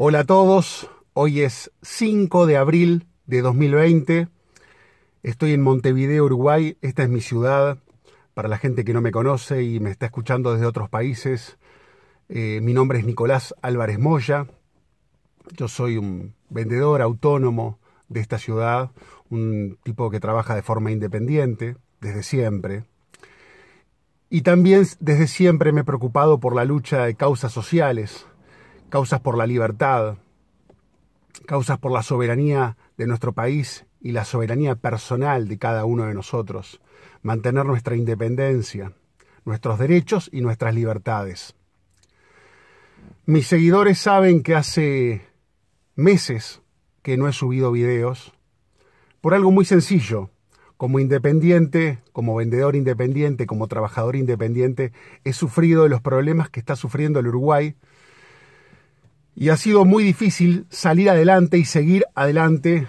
Hola a todos, hoy es 5 de abril de 2020, estoy en Montevideo, Uruguay, esta es mi ciudad, para la gente que no me conoce y me está escuchando desde otros países, eh, mi nombre es Nicolás Álvarez Moya, yo soy un vendedor autónomo de esta ciudad, un tipo que trabaja de forma independiente desde siempre, y también desde siempre me he preocupado por la lucha de causas sociales causas por la libertad, causas por la soberanía de nuestro país y la soberanía personal de cada uno de nosotros, mantener nuestra independencia, nuestros derechos y nuestras libertades. Mis seguidores saben que hace meses que no he subido videos por algo muy sencillo. Como independiente, como vendedor independiente, como trabajador independiente, he sufrido los problemas que está sufriendo el Uruguay y ha sido muy difícil salir adelante y seguir adelante.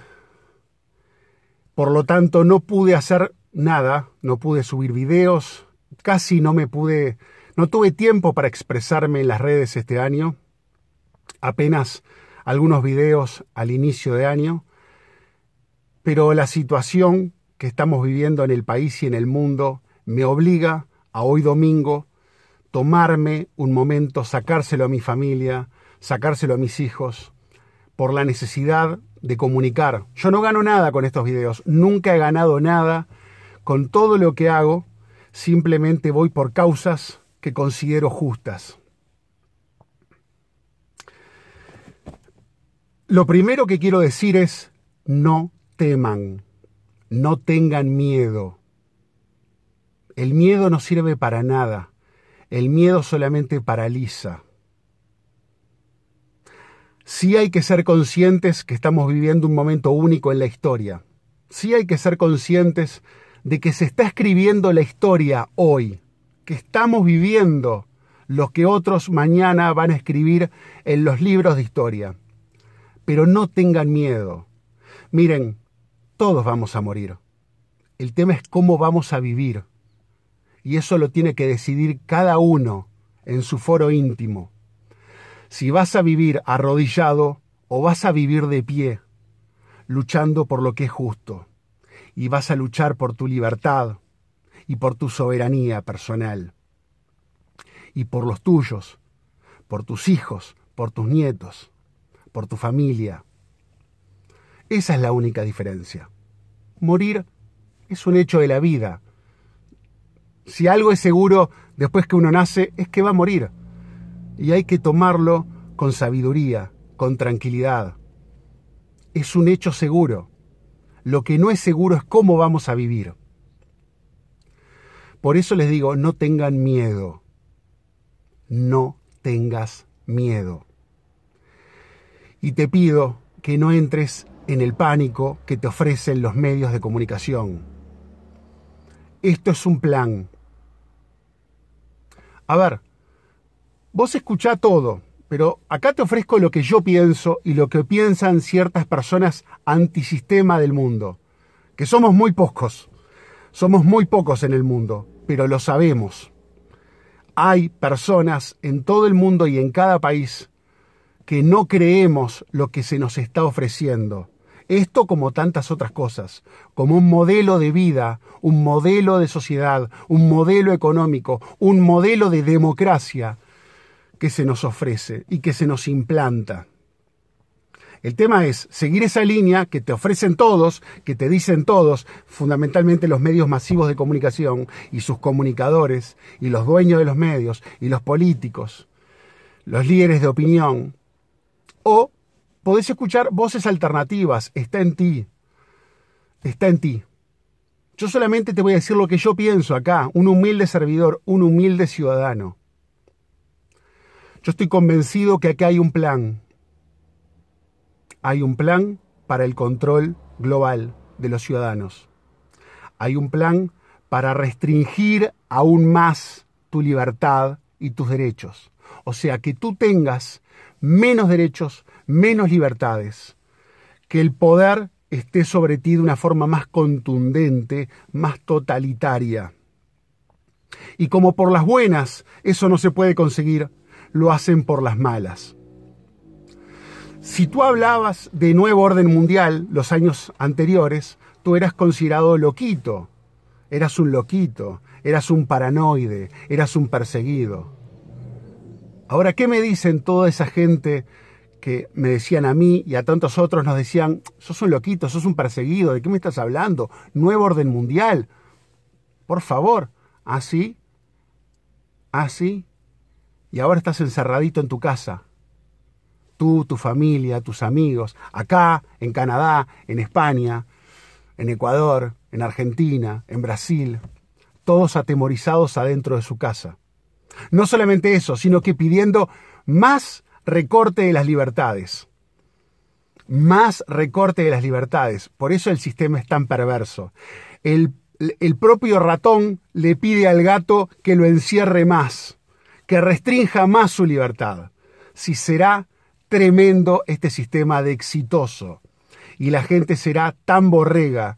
Por lo tanto, no pude hacer nada, no pude subir videos, casi no me pude, no tuve tiempo para expresarme en las redes este año. Apenas algunos videos al inicio de año. Pero la situación que estamos viviendo en el país y en el mundo me obliga a hoy domingo tomarme un momento, sacárselo a mi familia, sacárselo a mis hijos, por la necesidad de comunicar. Yo no gano nada con estos videos, nunca he ganado nada con todo lo que hago, simplemente voy por causas que considero justas. Lo primero que quiero decir es, no teman, no tengan miedo. El miedo no sirve para nada, el miedo solamente paraliza sí hay que ser conscientes que estamos viviendo un momento único en la historia. Sí hay que ser conscientes de que se está escribiendo la historia hoy, que estamos viviendo lo que otros mañana van a escribir en los libros de historia. Pero no tengan miedo. Miren, todos vamos a morir. El tema es cómo vamos a vivir. Y eso lo tiene que decidir cada uno en su foro íntimo si vas a vivir arrodillado o vas a vivir de pie, luchando por lo que es justo, y vas a luchar por tu libertad y por tu soberanía personal, y por los tuyos, por tus hijos, por tus nietos, por tu familia. Esa es la única diferencia. Morir es un hecho de la vida. Si algo es seguro después que uno nace, es que va a morir y hay que tomarlo con sabiduría, con tranquilidad. Es un hecho seguro. Lo que no es seguro es cómo vamos a vivir. Por eso les digo, no tengan miedo. No tengas miedo. Y te pido que no entres en el pánico que te ofrecen los medios de comunicación. Esto es un plan. A ver, Vos escuchá todo, pero acá te ofrezco lo que yo pienso y lo que piensan ciertas personas antisistema del mundo, que somos muy pocos, somos muy pocos en el mundo, pero lo sabemos. Hay personas en todo el mundo y en cada país que no creemos lo que se nos está ofreciendo. Esto como tantas otras cosas, como un modelo de vida, un modelo de sociedad, un modelo económico, un modelo de democracia que se nos ofrece y que se nos implanta. El tema es seguir esa línea que te ofrecen todos, que te dicen todos, fundamentalmente los medios masivos de comunicación y sus comunicadores y los dueños de los medios y los políticos, los líderes de opinión. O podés escuchar voces alternativas, está en ti, está en ti. Yo solamente te voy a decir lo que yo pienso acá, un humilde servidor, un humilde ciudadano. Yo estoy convencido que aquí hay un plan. Hay un plan para el control global de los ciudadanos. Hay un plan para restringir aún más tu libertad y tus derechos. O sea, que tú tengas menos derechos, menos libertades. Que el poder esté sobre ti de una forma más contundente, más totalitaria. Y como por las buenas eso no se puede conseguir, lo hacen por las malas. Si tú hablabas de nuevo orden mundial los años anteriores, tú eras considerado loquito, eras un loquito, eras un paranoide, eras un perseguido. Ahora, ¿qué me dicen toda esa gente que me decían a mí y a tantos otros nos decían, sos un loquito, sos un perseguido, ¿de qué me estás hablando? Nuevo orden mundial. Por favor, así, así, y ahora estás encerradito en tu casa. Tú, tu familia, tus amigos, acá, en Canadá, en España, en Ecuador, en Argentina, en Brasil, todos atemorizados adentro de su casa. No solamente eso, sino que pidiendo más recorte de las libertades. Más recorte de las libertades. Por eso el sistema es tan perverso. El, el propio ratón le pide al gato que lo encierre más que restrinja más su libertad. Si será tremendo este sistema de exitoso y la gente será tan borrega,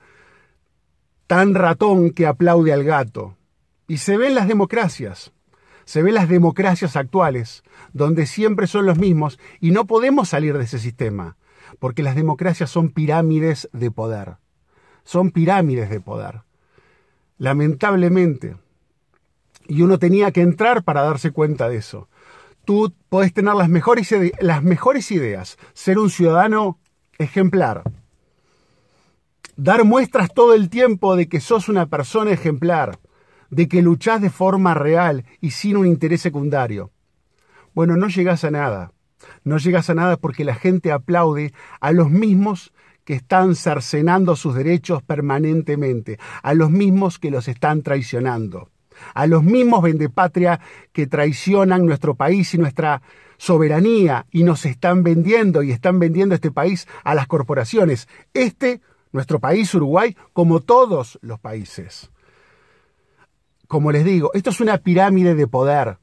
tan ratón que aplaude al gato. Y se ven las democracias, se ven las democracias actuales, donde siempre son los mismos y no podemos salir de ese sistema, porque las democracias son pirámides de poder, son pirámides de poder. Lamentablemente, y uno tenía que entrar para darse cuenta de eso. Tú podés tener las mejores, las mejores ideas, ser un ciudadano ejemplar, dar muestras todo el tiempo de que sos una persona ejemplar, de que luchás de forma real y sin un interés secundario. Bueno, no llegás a nada. No llegas a nada porque la gente aplaude a los mismos que están cercenando sus derechos permanentemente, a los mismos que los están traicionando a los mismos vendepatria que traicionan nuestro país y nuestra soberanía y nos están vendiendo y están vendiendo este país a las corporaciones. Este, nuestro país, Uruguay, como todos los países. Como les digo, esto es una pirámide de poder.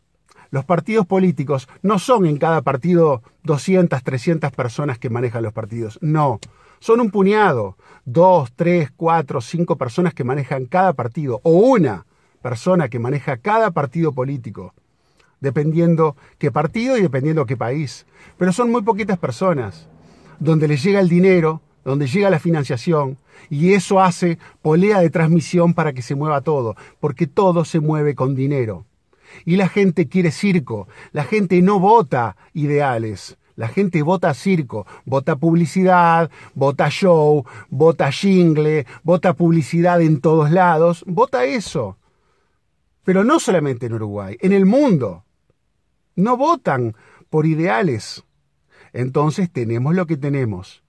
Los partidos políticos no son en cada partido 200, 300 personas que manejan los partidos. No, son un puñado. Dos, tres, cuatro, cinco personas que manejan cada partido. O una persona que maneja cada partido político, dependiendo qué partido y dependiendo qué país. Pero son muy poquitas personas donde les llega el dinero, donde llega la financiación, y eso hace polea de transmisión para que se mueva todo, porque todo se mueve con dinero. Y la gente quiere circo, la gente no vota ideales, la gente vota circo, vota publicidad, vota show, vota jingle, vota publicidad en todos lados, vota eso. Pero no solamente en Uruguay, en el mundo. No votan por ideales. Entonces tenemos lo que tenemos.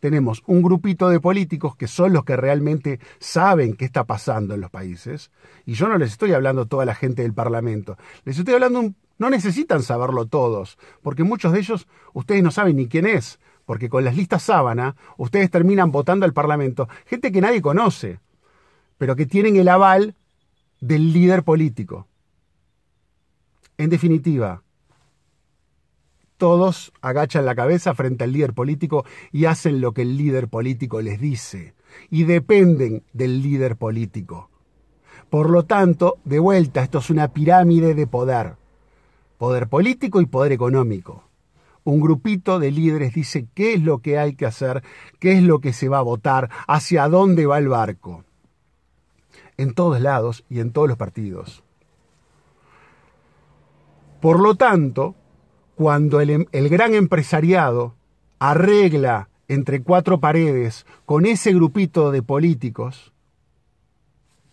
Tenemos un grupito de políticos que son los que realmente saben qué está pasando en los países. Y yo no les estoy hablando a toda la gente del Parlamento. Les estoy hablando, no necesitan saberlo todos, porque muchos de ellos ustedes no saben ni quién es, porque con las listas sábana ustedes terminan votando al Parlamento gente que nadie conoce, pero que tienen el aval del líder político. En definitiva, todos agachan la cabeza frente al líder político y hacen lo que el líder político les dice y dependen del líder político. Por lo tanto, de vuelta, esto es una pirámide de poder. Poder político y poder económico. Un grupito de líderes dice qué es lo que hay que hacer, qué es lo que se va a votar, hacia dónde va el barco en todos lados y en todos los partidos. Por lo tanto, cuando em-, el, gran empresariado arregla entre cuatro paredes con ese grupito de políticos,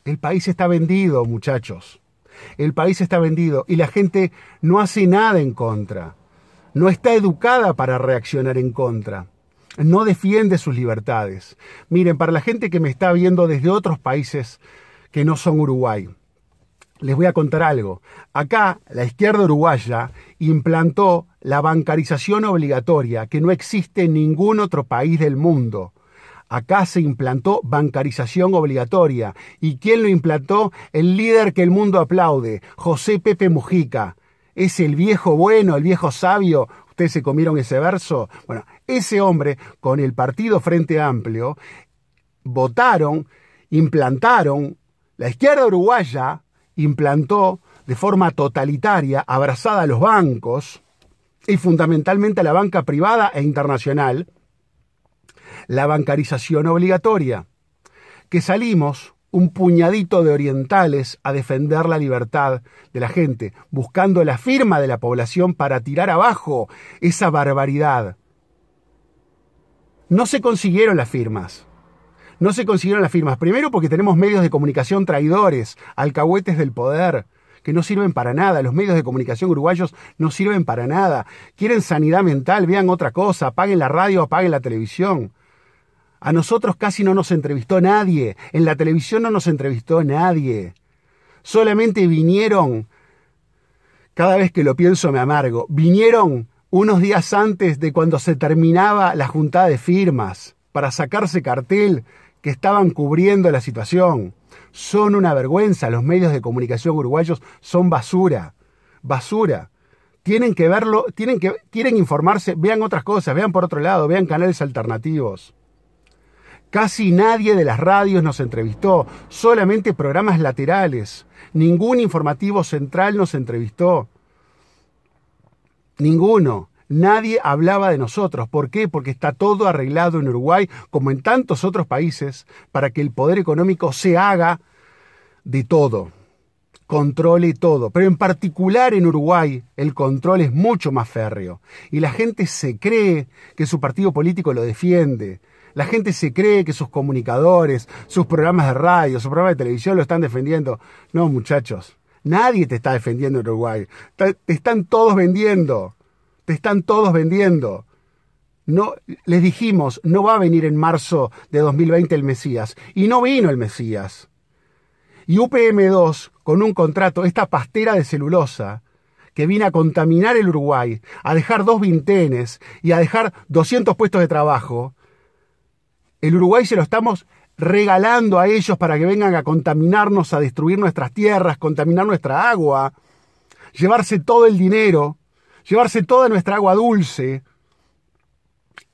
el país está vendido, muchachos. El país está vendido y la gente no hace nada en contra. No está educada para reaccionar en contra. No defiende sus libertades. Miren, para la gente que me está viendo desde otros países que no son Uruguay. Les voy a contar algo. Acá la izquierda uruguaya implantó la bancarización obligatoria que no existe en ningún otro país del mundo. Acá se implantó bancarización obligatoria. ¿Y quién lo implantó? El líder que el mundo aplaude, José Pepe Mujica. Es el viejo bueno, el viejo sabio. Ustedes se comieron ese verso. Bueno, ese hombre con el partido Frente Amplio votaron, implantaron la izquierda uruguaya implantó de forma totalitaria, abrazada a los bancos y fundamentalmente a la banca privada e internacional, la bancarización obligatoria, que salimos un puñadito de orientales a defender la libertad de la gente, buscando la firma de la población para tirar abajo esa barbaridad. No se consiguieron las firmas no se consiguieron las firmas. Primero porque tenemos medios de comunicación traidores, alcahuetes del poder, que no sirven para nada. Los medios de comunicación uruguayos no sirven para nada. Quieren sanidad mental, vean otra cosa, apaguen la radio, apaguen la televisión. A nosotros casi no nos entrevistó nadie, en la televisión no nos entrevistó nadie. Solamente vinieron, cada vez que lo pienso me amargo, vinieron unos días antes de cuando se terminaba la juntada de firmas para sacarse cartel que estaban cubriendo la situación. Son una vergüenza, los medios de comunicación uruguayos son basura, basura. Tienen que verlo, tienen que, quieren informarse, vean otras cosas, vean por otro lado, vean canales alternativos. Casi nadie de las radios nos entrevistó, solamente programas laterales. Ningún informativo central nos entrevistó. Ninguno. Nadie hablaba de nosotros. ¿Por qué? Porque está todo arreglado en Uruguay, como en tantos otros países, para que el poder económico se haga de todo, controle todo. Pero en particular en Uruguay el control es mucho más férreo. Y la gente se cree que su partido político lo defiende. La gente se cree que sus comunicadores, sus programas de radio, sus programas de televisión lo están defendiendo. No, muchachos, nadie te está defendiendo en Uruguay. Te están todos vendiendo. Te están todos vendiendo. No, les dijimos, no va a venir en marzo de 2020 el Mesías. Y no vino el Mesías. Y UPM2, con un contrato, esta pastera de celulosa, que vino a contaminar el Uruguay, a dejar dos vintenes y a dejar 200 puestos de trabajo, el Uruguay se lo estamos regalando a ellos para que vengan a contaminarnos, a destruir nuestras tierras, contaminar nuestra agua, llevarse todo el dinero llevarse toda nuestra agua dulce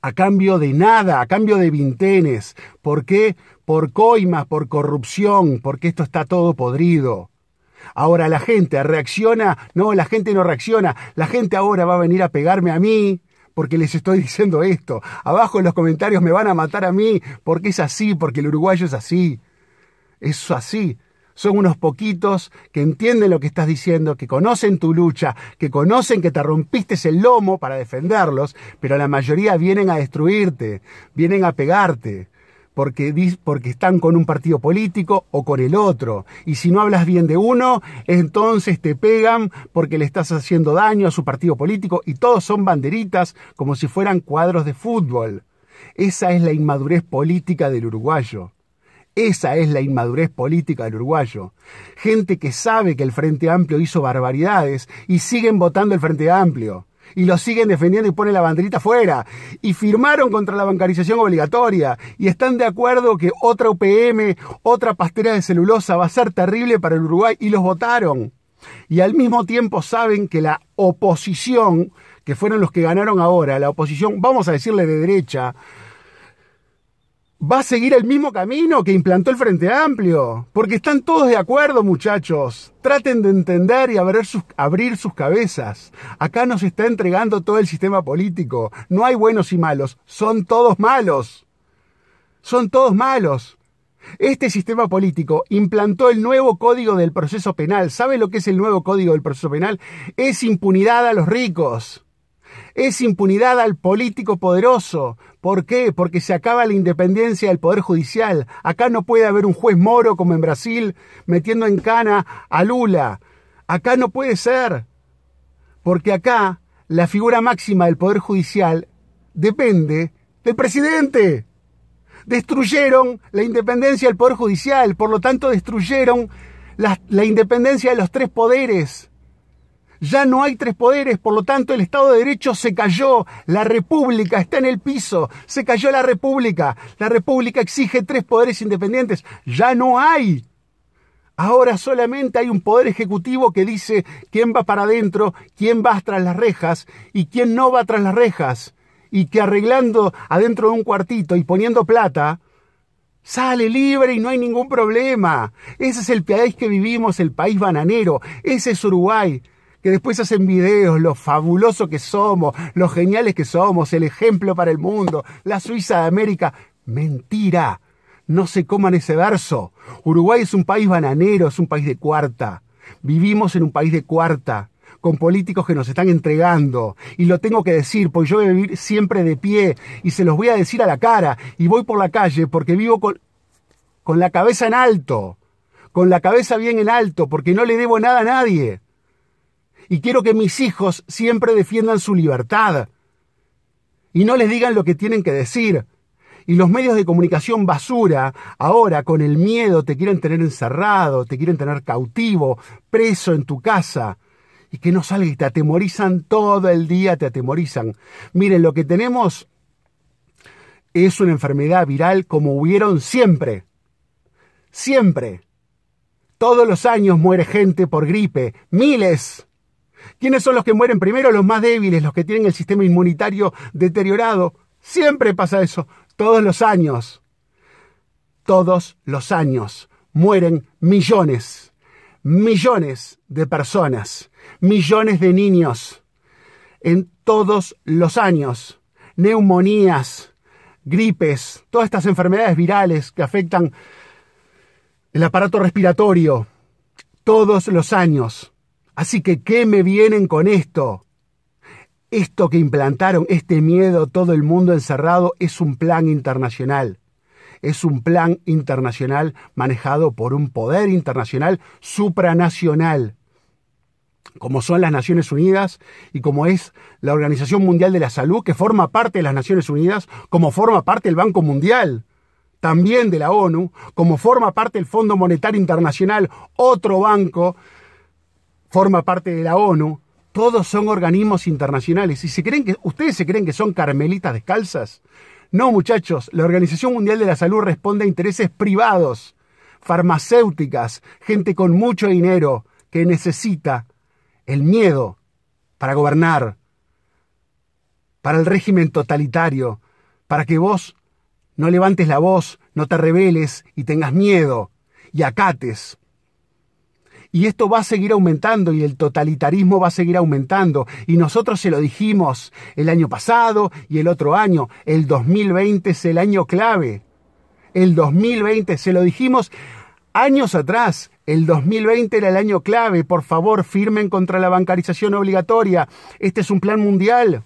a cambio de nada, a cambio de vintenes. ¿Por qué? Por coimas, por corrupción, porque esto está todo podrido. Ahora la gente reacciona, no, la gente no reacciona, la gente ahora va a venir a pegarme a mí porque les estoy diciendo esto. Abajo en los comentarios me van a matar a mí porque es así, porque el uruguayo es así. Es así. Son unos poquitos que entienden lo que estás diciendo, que conocen tu lucha, que conocen que te rompiste el lomo para defenderlos, pero la mayoría vienen a destruirte, vienen a pegarte. Porque, porque, están con un partido político o con el otro. Y si no hablas bien de uno, entonces te pegan porque le estás haciendo daño a su partido político y todos son banderitas como si fueran cuadros de fútbol. Esa es la inmadurez política del uruguayo. Esa es la inmadurez política del uruguayo. Gente que sabe que el Frente Amplio hizo barbaridades y siguen votando el Frente Amplio. Y lo siguen defendiendo y ponen la banderita fuera. Y firmaron contra la bancarización obligatoria. Y están de acuerdo que otra UPM, otra pastera de celulosa va a ser terrible para el Uruguay. Y los votaron. Y al mismo tiempo saben que la oposición, que fueron los que ganaron ahora, la oposición, vamos a decirle de derecha, va a seguir el mismo camino que implantó el Frente Amplio. Porque están todos de acuerdo, muchachos. Traten de entender y abrir sus, abrir sus, cabezas. Acá nos está entregando todo el sistema político. No hay buenos y malos. Son todos malos. Son todos malos. Este sistema político implantó el nuevo código del proceso penal. ¿Sabe lo que es el nuevo código del proceso penal? Es impunidad a los ricos. Es impunidad al político poderoso. ¿Por qué? Porque se acaba la independencia del Poder Judicial. Acá no puede haber un juez moro como en Brasil metiendo en cana a Lula. Acá no puede ser. Porque acá la figura máxima del Poder Judicial depende del presidente. Destruyeron la independencia del Poder Judicial, por lo tanto destruyeron la, independencia de los tres poderes ya no hay tres poderes, por lo tanto el Estado de Derecho se cayó, la República está en el piso, se cayó la República, la República exige tres poderes independientes, ya no hay. Ahora solamente hay un poder ejecutivo que dice quién va para adentro, quién va tras las rejas y quién no va tras las rejas, y que arreglando adentro de un cuartito y poniendo plata, Sale libre y no hay ningún problema. Ese es el país que vivimos, el país bananero. Ese es Uruguay que después hacen videos, lo fabuloso que somos, lo geniales que somos, el ejemplo para el mundo, la Suiza de América. Mentira. No se coman ese verso. Uruguay es un país bananero, es un país de cuarta. Vivimos en un país de cuarta, con políticos que nos están entregando. Y lo tengo que decir, porque yo voy a vivir siempre de pie y se los voy a decir a la cara. Y voy por la calle porque vivo con, con la cabeza en alto, con la cabeza bien en alto, porque no le debo nada a nadie y quiero que mis hijos siempre defiendan su libertad y no les digan lo que tienen que decir. Y los medios de comunicación basura, ahora con el miedo, te quieren tener encerrado, te quieren tener cautivo, preso en tu casa. Y que no y te atemorizan todo el día, te atemorizan. Miren, lo que tenemos es una enfermedad viral como hubieron siempre. Siempre. Todos los años muere gente por gripe. Miles. ¿Quiénes son los que mueren primero? Los más débiles, los que tienen el sistema inmunitario deteriorado. Siempre pasa eso, todos los años. Todos los años mueren millones, millones de personas, millones de niños. En todos los años, neumonías, gripes, todas estas enfermedades virales que afectan el aparato respiratorio, todos los años Así que, ¿qué me vienen con esto? Esto que implantaron, este miedo, todo el mundo encerrado, es un plan internacional. Es un plan internacional manejado por un poder internacional supranacional, como son las Naciones Unidas y como es la Organización Mundial de la Salud, que forma parte de las Naciones Unidas, como forma parte del Banco Mundial, también de la ONU, como forma parte del Fondo Monetario Internacional, otro banco forma parte de la ONU, todos son organismos internacionales. ¿Y se creen que, ustedes se creen que son carmelitas descalzas? No, muchachos, la Organización Mundial de la Salud responde a intereses privados, farmacéuticas, gente con mucho dinero que necesita el miedo para gobernar, para el régimen totalitario, para que vos no levantes la voz, no te rebeles y tengas miedo y acates y esto va a seguir aumentando y el totalitarismo va a seguir aumentando. Y nosotros se lo dijimos el año pasado y el otro año. El 2020 es el año clave. El 2020, se lo dijimos años atrás. El 2020 era el año clave. Por favor, firmen contra la bancarización obligatoria. Este es un plan mundial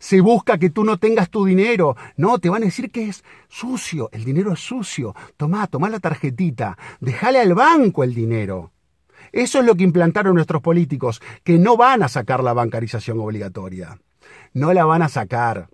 se busca que tú no tengas tu dinero. No, te van a decir que es sucio, el dinero es sucio. Tomá, tomá la tarjetita, déjale al banco el dinero. Eso es lo que implantaron nuestros políticos, que no van a sacar la bancarización obligatoria. No la van a sacar.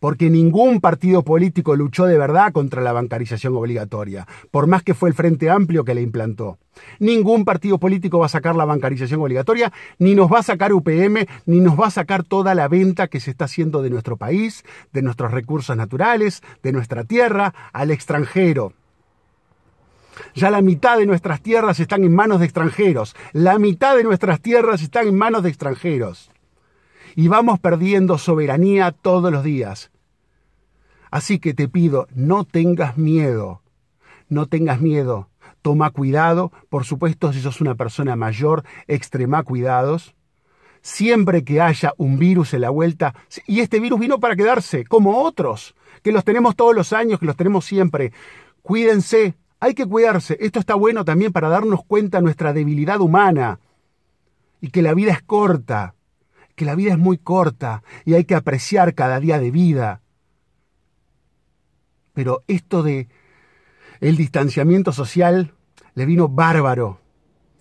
Porque ningún partido político luchó de verdad contra la bancarización obligatoria, por más que fue el Frente Amplio que la implantó. Ningún partido político va a sacar la bancarización obligatoria, ni nos va a sacar UPM, ni nos va a sacar toda la venta que se está haciendo de nuestro país, de nuestros recursos naturales, de nuestra tierra, al extranjero. Ya la mitad de nuestras tierras están en manos de extranjeros. La mitad de nuestras tierras están en manos de extranjeros. Y vamos perdiendo soberanía todos los días. Así que te pido, no tengas miedo. No tengas miedo. Toma cuidado. Por supuesto, si sos una persona mayor, extrema cuidados siempre que haya un virus en la vuelta, y este virus vino para quedarse, como otros, que los tenemos todos los años, que los tenemos siempre. Cuídense, hay que cuidarse. Esto está bueno también para darnos cuenta de nuestra debilidad humana y que la vida es corta, que la vida es muy corta y hay que apreciar cada día de vida. Pero esto de el distanciamiento social le vino bárbaro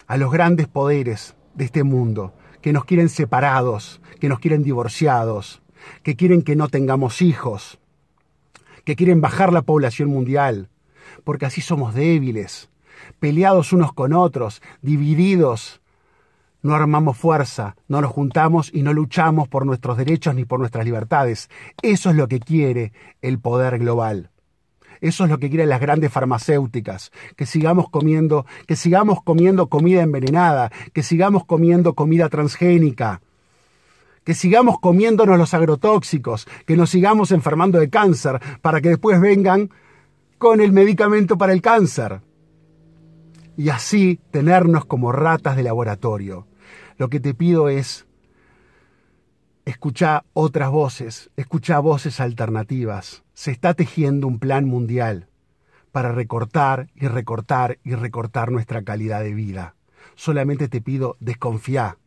a los grandes poderes de este mundo, que nos quieren separados, que nos quieren divorciados, que quieren que no tengamos hijos, que quieren bajar la población mundial, porque así somos débiles, peleados unos con otros, divididos. No armamos fuerza, no nos juntamos y no luchamos por nuestros derechos ni por nuestras libertades. Eso es lo que quiere el poder global. Eso es lo que quieren las grandes farmacéuticas, que sigamos comiendo, que sigamos comiendo comida envenenada, que sigamos comiendo comida transgénica, que sigamos comiéndonos los agrotóxicos, que nos sigamos enfermando de cáncer para que después vengan con el medicamento para el cáncer. Y así tenernos como ratas de laboratorio. Lo que te pido es, escucha otras voces, escucha voces alternativas. Se está tejiendo un plan mundial para recortar y recortar y recortar nuestra calidad de vida. Solamente te pido desconfía,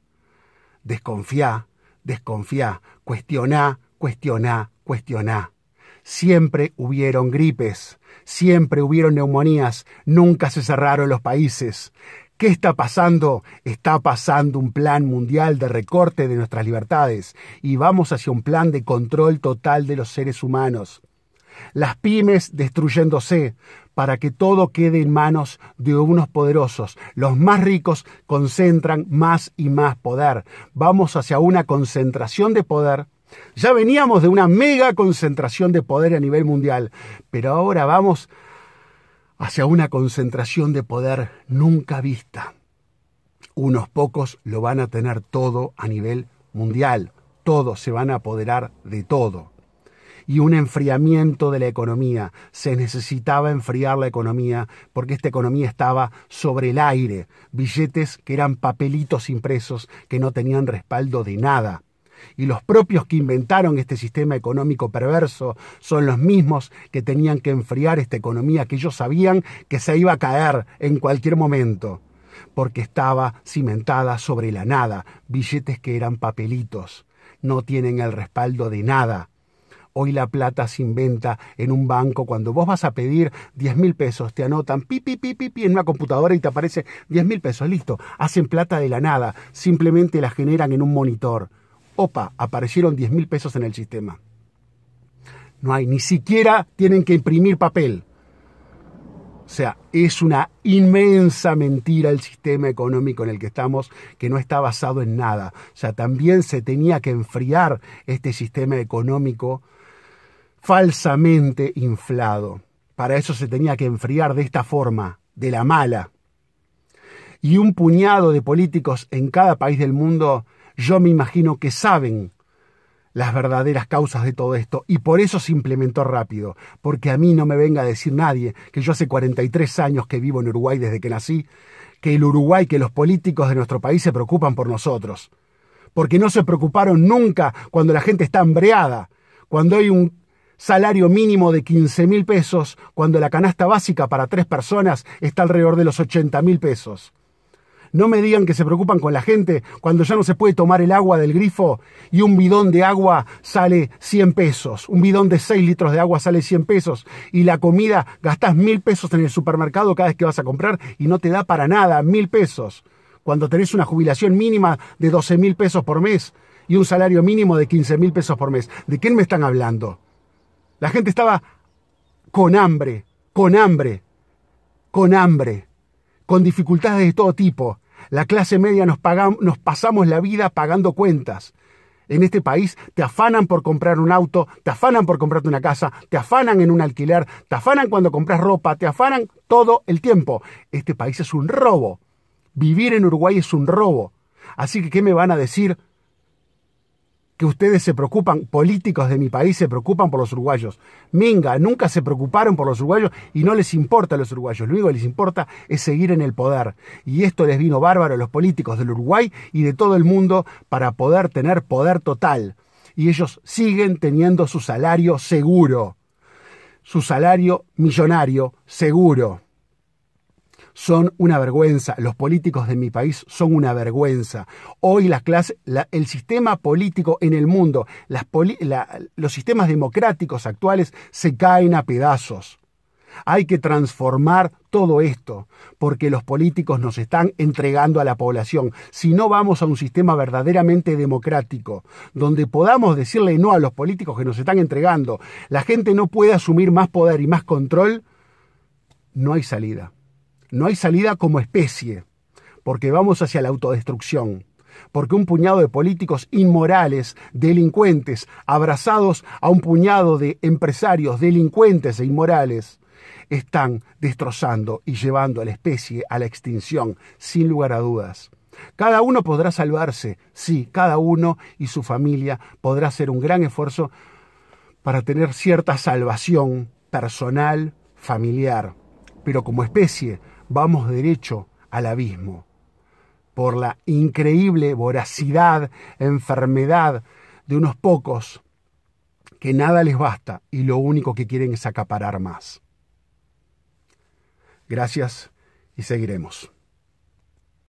desconfía, desconfía, cuestioná, cuestioná, cuestioná. Siempre hubieron gripes, Siempre hubieron neumonías, nunca se cerraron los países. ¿Qué está pasando? Está pasando un plan mundial de recorte de nuestras libertades y vamos hacia un plan de control total de los seres humanos. Las pymes destruyéndose para que todo quede en manos de unos poderosos. Los más ricos concentran más y más poder. Vamos hacia una concentración de poder ya veníamos de una mega concentración de poder a nivel mundial, pero ahora vamos hacia una concentración de poder nunca vista. Unos pocos lo van a tener todo a nivel mundial, todos se van a apoderar de todo. Y un enfriamiento de la economía. Se necesitaba enfriar la economía porque esta economía estaba sobre el aire. Billetes que eran papelitos impresos que no tenían respaldo de nada y los propios que inventaron este sistema económico perverso son los mismos que tenían que enfriar esta economía que ellos sabían que se iba a caer en cualquier momento, porque estaba cimentada sobre la nada, billetes que eran papelitos, no tienen el respaldo de nada. Hoy la plata se inventa en un banco. Cuando vos vas a pedir 10 mil pesos, te anotan pi, pi, pi, en una computadora y te aparece 10 mil pesos. Listo. Hacen plata de la nada. Simplemente la generan en un monitor opa, aparecieron 10.000 mil pesos en el sistema. No hay, ni siquiera tienen que imprimir papel. O sea, es una inmensa mentira el sistema económico en el que estamos, que no está basado en nada. O sea, también se tenía que enfriar este sistema económico falsamente inflado. Para eso se tenía que enfriar de esta forma, de la mala. Y un puñado de políticos en cada país del mundo yo me imagino que saben las verdaderas causas de todo esto y por eso se implementó rápido, porque a mí no me venga a decir nadie que yo hace 43 años que vivo en Uruguay desde que nací, que el Uruguay, que los políticos de nuestro país se preocupan por nosotros, porque no se preocuparon nunca cuando la gente está hambreada, cuando hay un salario mínimo de 15 mil pesos, cuando la canasta básica para tres personas está alrededor de los 80 mil pesos no me digan que se preocupan con la gente cuando ya no se puede tomar el agua del grifo y un bidón de agua sale 100 pesos. Un bidón de 6 litros de agua sale 100 pesos. Y la comida gastás mil pesos en el supermercado cada vez que vas a comprar y no te da para nada mil pesos. Cuando tenés una jubilación mínima de 12 mil pesos por mes y un salario mínimo de 15 mil pesos por mes. ¿De quién me están hablando? La gente estaba con hambre, con hambre, con hambre, con dificultades de todo tipo. La clase media nos, pasamos la vida pagando cuentas. En este país te afanan por comprar un auto, te afanan por comprarte una casa, te afanan en un alquiler, te afanan cuando compras ropa, te afanan todo el tiempo. Este país es un robo. Vivir en Uruguay es un robo. Así que, ¿qué me van a decir que ustedes se preocupan, políticos de mi país se preocupan por los uruguayos. Minga, nunca se preocuparon por los uruguayos y no les importa a los uruguayos. Lo único que les importa es seguir en el poder. Y esto les vino bárbaro a los políticos del Uruguay y de todo el mundo para poder tener poder total. Y ellos siguen teniendo su salario seguro. Su salario millonario seguro son una vergüenza, los políticos de mi país son una vergüenza. Hoy las clases, el sistema político en el mundo, los sistemas democráticos actuales se caen a pedazos. Hay que transformar todo esto, porque los políticos nos están entregando a la población. Si no vamos a un sistema verdaderamente democrático, donde podamos decirle no a los políticos que nos están entregando, la gente no puede asumir más poder y más control, no hay salida. No hay salida como especie, porque vamos hacia la autodestrucción, porque un puñado de políticos inmorales, delincuentes, abrazados a un puñado de empresarios delincuentes e inmorales, están destrozando y llevando a la especie a la extinción, sin lugar a dudas. Cada uno podrá salvarse, sí, cada uno y su familia podrá hacer un gran esfuerzo para tener cierta salvación personal, familiar. Pero como especie vamos derecho al abismo por la increíble voracidad, enfermedad de unos pocos que nada les basta y lo único que quieren es acaparar más. Gracias y seguiremos.